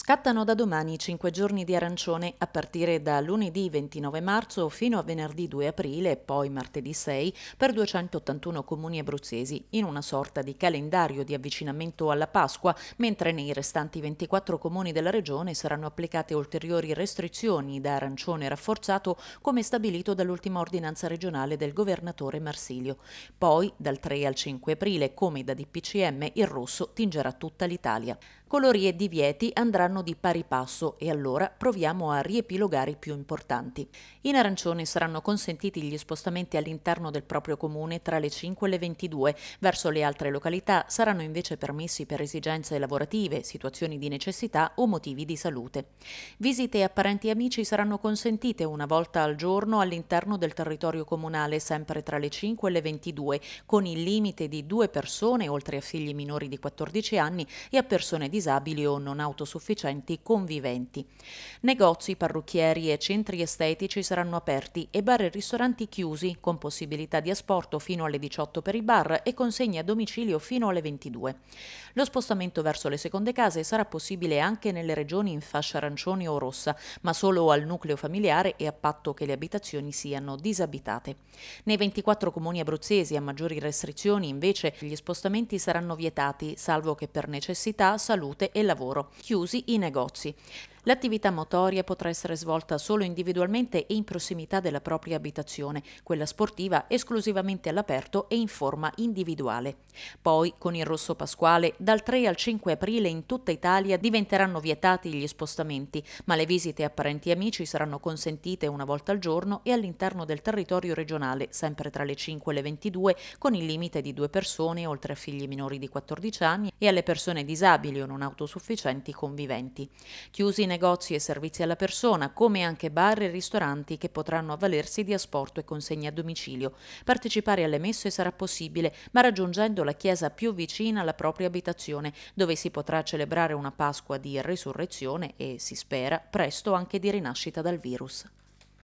Scattano da domani 5 giorni di arancione a partire da lunedì 29 marzo fino a venerdì 2 aprile e poi martedì 6 per 281 comuni abruzzesi in una sorta di calendario di avvicinamento alla Pasqua, mentre nei restanti 24 comuni della regione saranno applicate ulteriori restrizioni da arancione rafforzato come stabilito dall'ultima ordinanza regionale del governatore Marsilio. Poi dal 3 al 5 aprile, come da DPCM, il rosso tingerà tutta l'Italia colori e divieti andranno di pari passo e allora proviamo a riepilogare i più importanti. In arancione saranno consentiti gli spostamenti all'interno del proprio comune tra le 5 e le 22, verso le altre località saranno invece permessi per esigenze lavorative, situazioni di necessità o motivi di salute. Visite a parenti e amici saranno consentite una volta al giorno all'interno del territorio comunale sempre tra le 5 e le 22, con il limite di due persone oltre a figli minori di 14 anni e a persone di disabili o non autosufficienti conviventi. Negozi, parrucchieri e centri estetici saranno aperti e bar e ristoranti chiusi, con possibilità di asporto fino alle 18 per i bar e consegne a domicilio fino alle 22. Lo spostamento verso le seconde case sarà possibile anche nelle regioni in fascia arancione o rossa, ma solo al nucleo familiare e a patto che le abitazioni siano disabitate. Nei 24 comuni abruzzesi a maggiori restrizioni invece gli spostamenti saranno vietati, salvo che per necessità, salute salute e lavoro, chiusi i negozi. L'attività motoria potrà essere svolta solo individualmente e in prossimità della propria abitazione, quella sportiva esclusivamente all'aperto e in forma individuale. Poi, con il rosso pasquale, dal 3 al 5 aprile in tutta Italia diventeranno vietati gli spostamenti, ma le visite a parenti e amici saranno consentite una volta al giorno e all'interno del territorio regionale, sempre tra le 5 e le 22, con il limite di due persone, oltre a figli minori di 14 anni e alle persone disabili o non autosufficienti conviventi. Chiusi nei negozi e servizi alla persona, come anche bar e ristoranti che potranno avvalersi di asporto e consegne a domicilio. Partecipare alle messe sarà possibile, ma raggiungendo la chiesa più vicina alla propria abitazione, dove si potrà celebrare una Pasqua di risurrezione e, si spera, presto anche di rinascita dal virus.